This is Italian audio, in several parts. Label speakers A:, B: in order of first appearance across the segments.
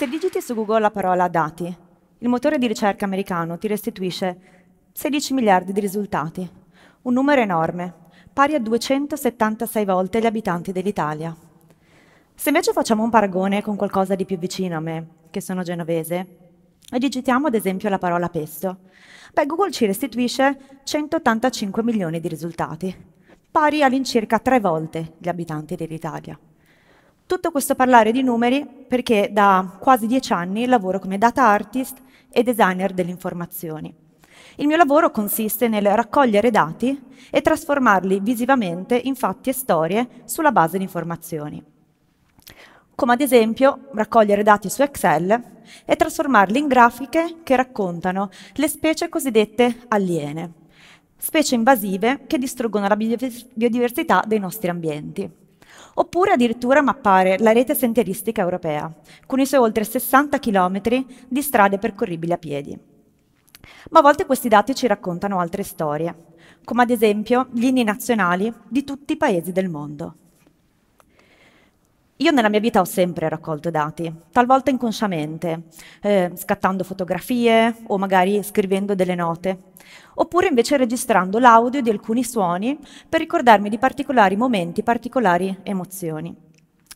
A: Se digiti su Google la parola dati, il motore di ricerca americano ti restituisce 16 miliardi di risultati, un numero enorme, pari a 276 volte gli abitanti dell'Italia. Se invece facciamo un paragone con qualcosa di più vicino a me, che sono genovese, e digitiamo ad esempio la parola pesto, beh, Google ci restituisce 185 milioni di risultati, pari all'incirca tre volte gli abitanti dell'Italia. Tutto questo parlare di numeri perché da quasi dieci anni lavoro come data artist e designer delle informazioni. Il mio lavoro consiste nel raccogliere dati e trasformarli visivamente in fatti e storie sulla base di informazioni. Come ad esempio raccogliere dati su Excel e trasformarli in grafiche che raccontano le specie cosiddette aliene, specie invasive che distruggono la biodiversità dei nostri ambienti oppure addirittura mappare la rete sentieristica europea, con i suoi oltre 60 km di strade percorribili a piedi. Ma a volte questi dati ci raccontano altre storie, come ad esempio gli inni nazionali di tutti i paesi del mondo. Io nella mia vita ho sempre raccolto dati, talvolta inconsciamente, eh, scattando fotografie o magari scrivendo delle note oppure invece registrando l'audio di alcuni suoni per ricordarmi di particolari momenti, particolari emozioni.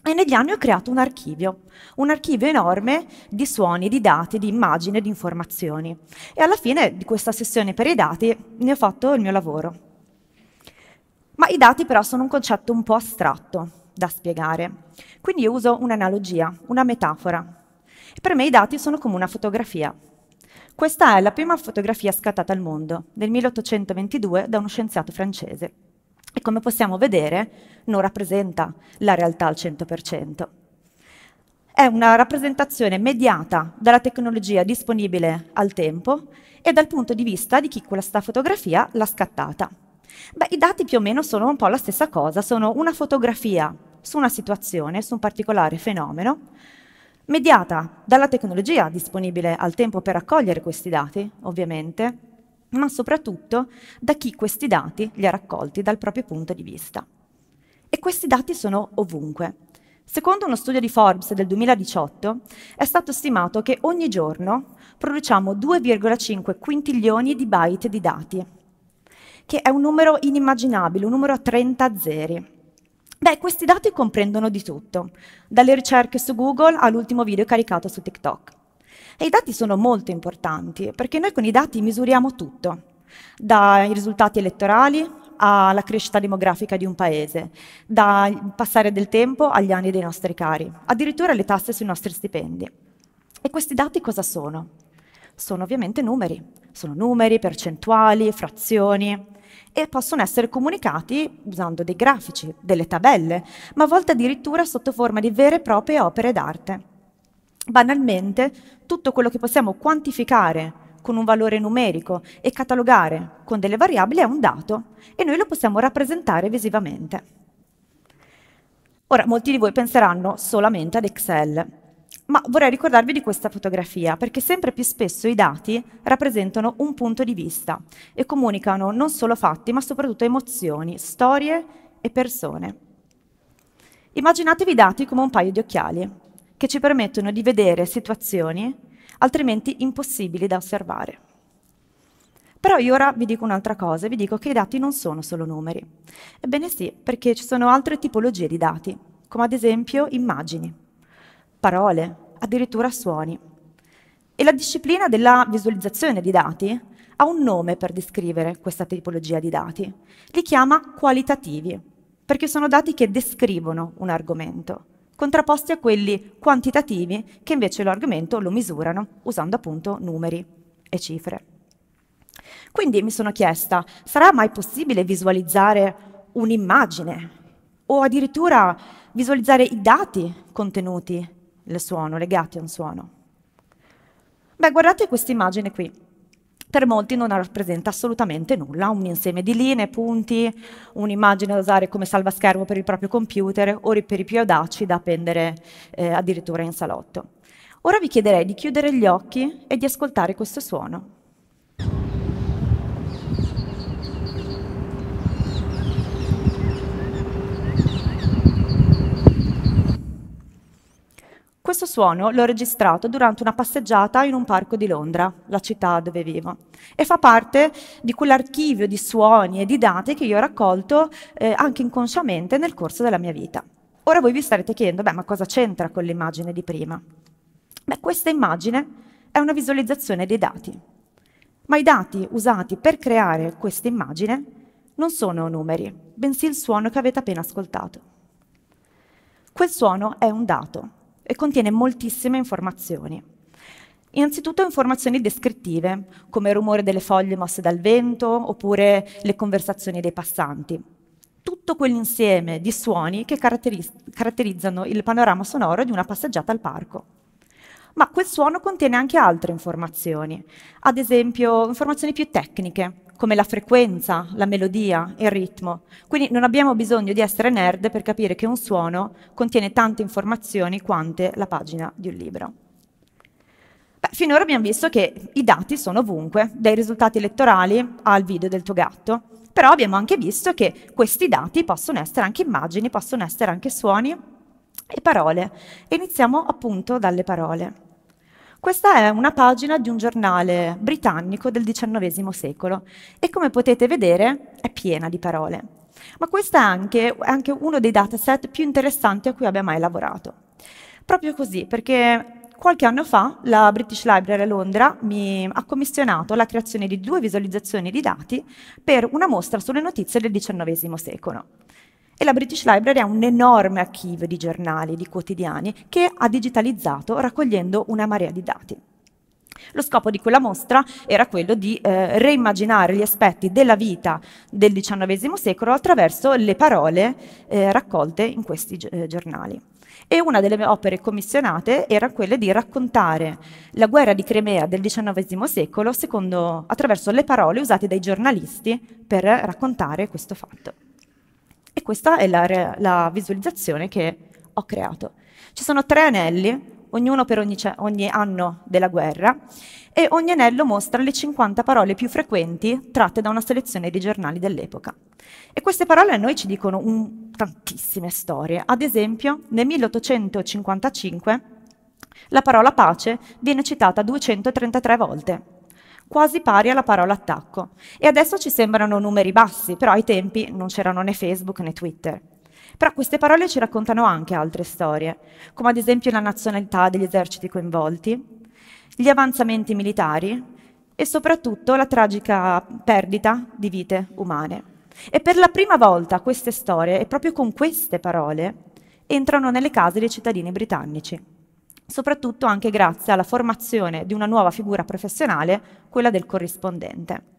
A: E negli anni ho creato un archivio, un archivio enorme di suoni, di dati, di immagini, di informazioni. E alla fine di questa sessione per i dati ne ho fatto il mio lavoro. Ma i dati però sono un concetto un po' astratto da spiegare. Quindi io uso un'analogia, una metafora. per me i dati sono come una fotografia. Questa è la prima fotografia scattata al mondo, nel 1822, da uno scienziato francese. E come possiamo vedere, non rappresenta la realtà al 100%. È una rappresentazione mediata dalla tecnologia disponibile al tempo e dal punto di vista di chi questa fotografia l'ha scattata. Beh, i dati più o meno sono un po' la stessa cosa, sono una fotografia su una situazione, su un particolare fenomeno, mediata dalla tecnologia disponibile al tempo per raccogliere questi dati, ovviamente, ma soprattutto da chi questi dati li ha raccolti dal proprio punto di vista. E questi dati sono ovunque. Secondo uno studio di Forbes del 2018 è stato stimato che ogni giorno produciamo 2,5 quintilioni di byte di dati, che è un numero inimmaginabile, un numero a 30 zeri. Beh, questi dati comprendono di tutto, dalle ricerche su Google all'ultimo video caricato su TikTok. E i dati sono molto importanti perché noi con i dati misuriamo tutto, dai risultati elettorali alla crescita demografica di un paese, dal passare del tempo agli anni dei nostri cari, addirittura le tasse sui nostri stipendi. E questi dati cosa sono? Sono ovviamente numeri, sono numeri, percentuali, frazioni, e possono essere comunicati usando dei grafici, delle tabelle, ma a volte addirittura sotto forma di vere e proprie opere d'arte. Banalmente, tutto quello che possiamo quantificare con un valore numerico e catalogare con delle variabili è un dato e noi lo possiamo rappresentare visivamente. Ora, molti di voi penseranno solamente ad Excel, ma vorrei ricordarvi di questa fotografia perché sempre più spesso i dati rappresentano un punto di vista e comunicano non solo fatti ma soprattutto emozioni, storie e persone. Immaginatevi i dati come un paio di occhiali che ci permettono di vedere situazioni altrimenti impossibili da osservare. Però io ora vi dico un'altra cosa, vi dico che i dati non sono solo numeri. Ebbene sì, perché ci sono altre tipologie di dati, come ad esempio immagini parole, addirittura suoni. E la disciplina della visualizzazione di dati ha un nome per descrivere questa tipologia di dati. Li chiama qualitativi, perché sono dati che descrivono un argomento, contrapposti a quelli quantitativi che invece l'argomento lo misurano usando appunto numeri e cifre. Quindi mi sono chiesta, sarà mai possibile visualizzare un'immagine o addirittura visualizzare i dati contenuti il suono, legati a un suono. Beh, guardate questa immagine qui. Per molti non rappresenta assolutamente nulla, un insieme di linee, punti, un'immagine da usare come salvaschermo per il proprio computer o per i più audaci da appendere eh, addirittura in salotto. Ora vi chiederei di chiudere gli occhi e di ascoltare questo suono. Questo suono l'ho registrato durante una passeggiata in un parco di Londra, la città dove vivo, e fa parte di quell'archivio di suoni e di dati che io ho raccolto eh, anche inconsciamente nel corso della mia vita. Ora voi vi starete chiedendo, beh, ma cosa c'entra con l'immagine di prima? Beh, questa immagine è una visualizzazione dei dati, ma i dati usati per creare questa immagine non sono numeri, bensì il suono che avete appena ascoltato. Quel suono è un dato, e contiene moltissime informazioni. Innanzitutto informazioni descrittive, come il rumore delle foglie mosse dal vento oppure le conversazioni dei passanti. Tutto quell'insieme di suoni che caratterizzano il panorama sonoro di una passeggiata al parco ma quel suono contiene anche altre informazioni, ad esempio informazioni più tecniche, come la frequenza, la melodia il ritmo. Quindi non abbiamo bisogno di essere nerd per capire che un suono contiene tante informazioni quante la pagina di un libro. Beh, finora abbiamo visto che i dati sono ovunque, dai risultati elettorali al video del tuo gatto, però abbiamo anche visto che questi dati possono essere anche immagini, possono essere anche suoni e parole. iniziamo appunto dalle parole. Questa è una pagina di un giornale britannico del XIX secolo e come potete vedere è piena di parole. Ma questo è anche, anche uno dei dataset più interessanti a cui abbia mai lavorato. Proprio così, perché qualche anno fa la British Library a Londra mi ha commissionato la creazione di due visualizzazioni di dati per una mostra sulle notizie del XIX secolo. E la British Library ha un enorme archivio di giornali, di quotidiani, che ha digitalizzato raccogliendo una marea di dati. Lo scopo di quella mostra era quello di eh, reimmaginare gli aspetti della vita del XIX secolo attraverso le parole eh, raccolte in questi eh, giornali. E una delle opere commissionate era quella di raccontare la guerra di Crimea del XIX secolo secondo, attraverso le parole usate dai giornalisti per raccontare questo fatto. E questa è la, la visualizzazione che ho creato. Ci sono tre anelli, ognuno per ogni, ogni, anno della guerra, e ogni anello mostra le 50 parole più frequenti tratte da una selezione di giornali dell'epoca. E queste parole a noi ci dicono un, tantissime storie. Ad esempio, nel 1855 la parola pace viene citata 233 volte quasi pari alla parola attacco. E adesso ci sembrano numeri bassi, però ai tempi non c'erano né Facebook né Twitter. Però queste parole ci raccontano anche altre storie, come ad esempio la nazionalità degli eserciti coinvolti, gli avanzamenti militari e soprattutto la tragica perdita di vite umane. E per la prima volta queste storie, e proprio con queste parole, entrano nelle case dei cittadini britannici soprattutto anche grazie alla formazione di una nuova figura professionale, quella del corrispondente.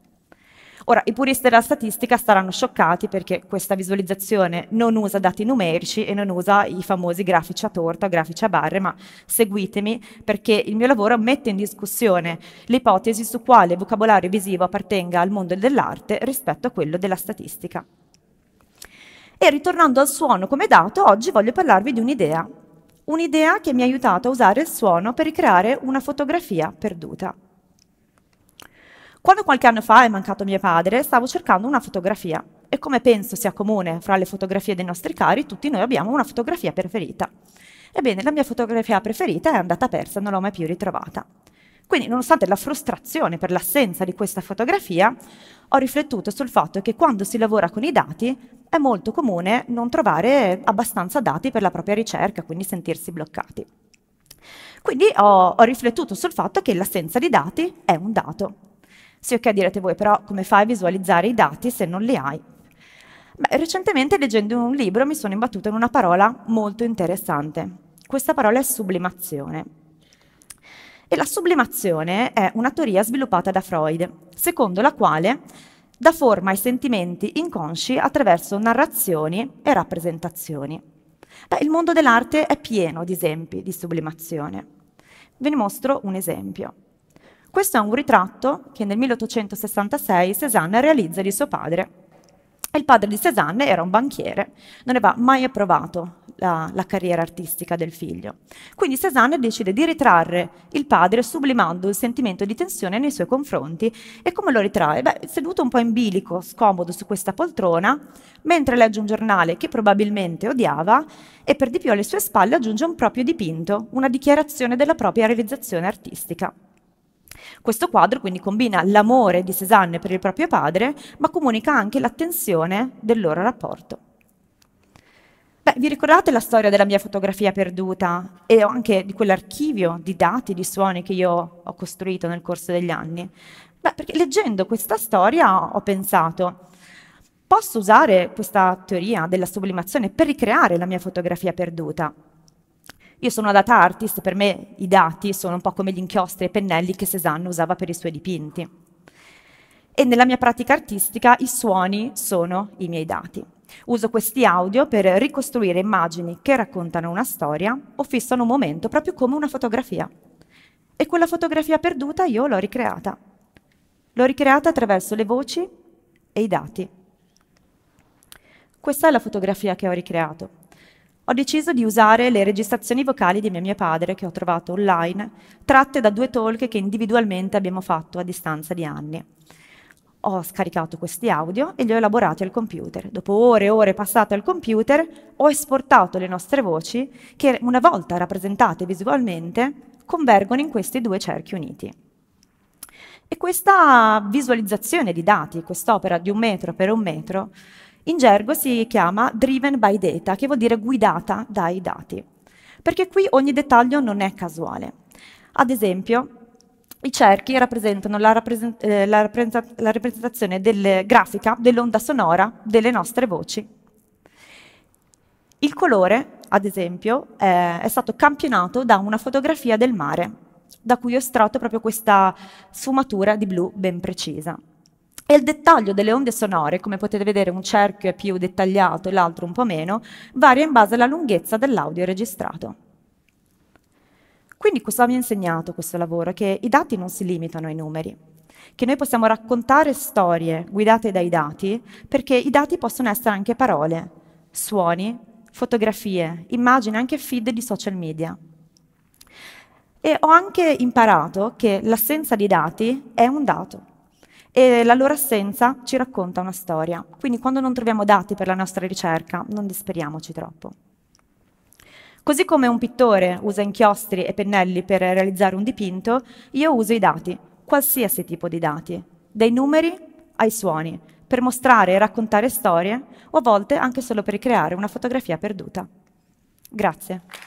A: Ora, i puristi della statistica saranno scioccati perché questa visualizzazione non usa dati numerici e non usa i famosi grafici a torta, grafici a barre, ma seguitemi perché il mio lavoro mette in discussione l'ipotesi su quale vocabolario visivo appartenga al mondo dell'arte rispetto a quello della statistica. E ritornando al suono come dato, oggi voglio parlarvi di un'idea un'idea che mi ha aiutato a usare il suono per ricreare una fotografia perduta. Quando qualche anno fa è mancato mio padre, stavo cercando una fotografia e come penso sia comune fra le fotografie dei nostri cari, tutti noi abbiamo una fotografia preferita. Ebbene, la mia fotografia preferita è andata persa, non l'ho mai più ritrovata. Quindi, nonostante la frustrazione per l'assenza di questa fotografia, ho riflettuto sul fatto che quando si lavora con i dati è molto comune non trovare abbastanza dati per la propria ricerca, quindi sentirsi bloccati. Quindi ho, ho riflettuto sul fatto che l'assenza di dati è un dato. Sì, ok, direte voi, però come fai a visualizzare i dati se non li hai? Beh, recentemente leggendo un libro mi sono imbattuta in una parola molto interessante. Questa parola è sublimazione. E la sublimazione è una teoria sviluppata da Freud, secondo la quale dà forma ai sentimenti inconsci attraverso narrazioni e rappresentazioni. Beh, il mondo dell'arte è pieno di esempi di sublimazione. Ve ne mostro un esempio. Questo è un ritratto che nel 1866 Cézanne realizza di suo padre, e il padre di Cézanne era un banchiere, non aveva mai approvato la, la, carriera artistica del figlio. Quindi Cézanne decide di ritrarre il padre sublimando il sentimento di tensione nei suoi confronti. E come lo ritrae? Beh, seduto un po' in bilico, scomodo su questa poltrona, mentre legge un giornale che probabilmente odiava e per di più alle sue spalle aggiunge un proprio dipinto, una dichiarazione della propria realizzazione artistica. Questo quadro quindi combina l'amore di Cézanne per il proprio padre, ma comunica anche l'attenzione del loro rapporto. Beh, vi ricordate la storia della mia fotografia perduta e anche di quell'archivio di dati, di suoni che io ho costruito nel corso degli anni? Beh, perché leggendo questa storia ho pensato, posso usare questa teoria della sublimazione per ricreare la mia fotografia perduta? Io sono una data artist, per me i dati sono un po' come gli inchiostri e i pennelli che Cézanne usava per i suoi dipinti. E nella mia pratica artistica i suoni sono i miei dati. Uso questi audio per ricostruire immagini che raccontano una storia o fissano un momento proprio come una fotografia. E quella fotografia perduta io l'ho ricreata. L'ho ricreata attraverso le voci e i dati. Questa è la fotografia che ho ricreato ho deciso di usare le registrazioni vocali di mio, mia padre che ho trovato online, tratte da due talk che individualmente abbiamo fatto a distanza di anni. Ho scaricato questi audio e li ho elaborati al computer. Dopo ore e ore passate al computer, ho esportato le nostre voci che, una volta rappresentate visualmente, convergono in questi due cerchi uniti. E questa visualizzazione di dati, quest'opera di un metro per un metro, in gergo si chiama driven by data, che vuol dire guidata dai dati, perché qui ogni dettaglio non è casuale. Ad esempio, i cerchi rappresentano la, rappresent eh, la, rappresent la rappresentazione del eh, grafica dell'onda sonora delle nostre voci. Il colore, ad esempio, eh, è stato campionato da una fotografia del mare, da cui ho estratto proprio questa sfumatura di blu ben precisa. E il dettaglio delle onde sonore, come potete vedere un cerchio è più dettagliato e l'altro un po' meno, varia in base alla lunghezza dell'audio registrato. Quindi cosa mi ha insegnato questo lavoro? Che i dati non si limitano ai numeri, che noi possiamo raccontare storie guidate dai dati, perché i dati possono essere anche parole, suoni, fotografie, immagini, anche feed di social media. E ho anche imparato che l'assenza di dati è un dato e la loro assenza ci racconta una storia. Quindi quando non troviamo dati per la nostra ricerca, non disperiamoci troppo. Così come un pittore usa inchiostri e pennelli per realizzare un dipinto, io uso i dati, qualsiasi tipo di dati, dai numeri ai suoni, per mostrare e raccontare storie o a volte anche solo per creare una fotografia perduta. Grazie.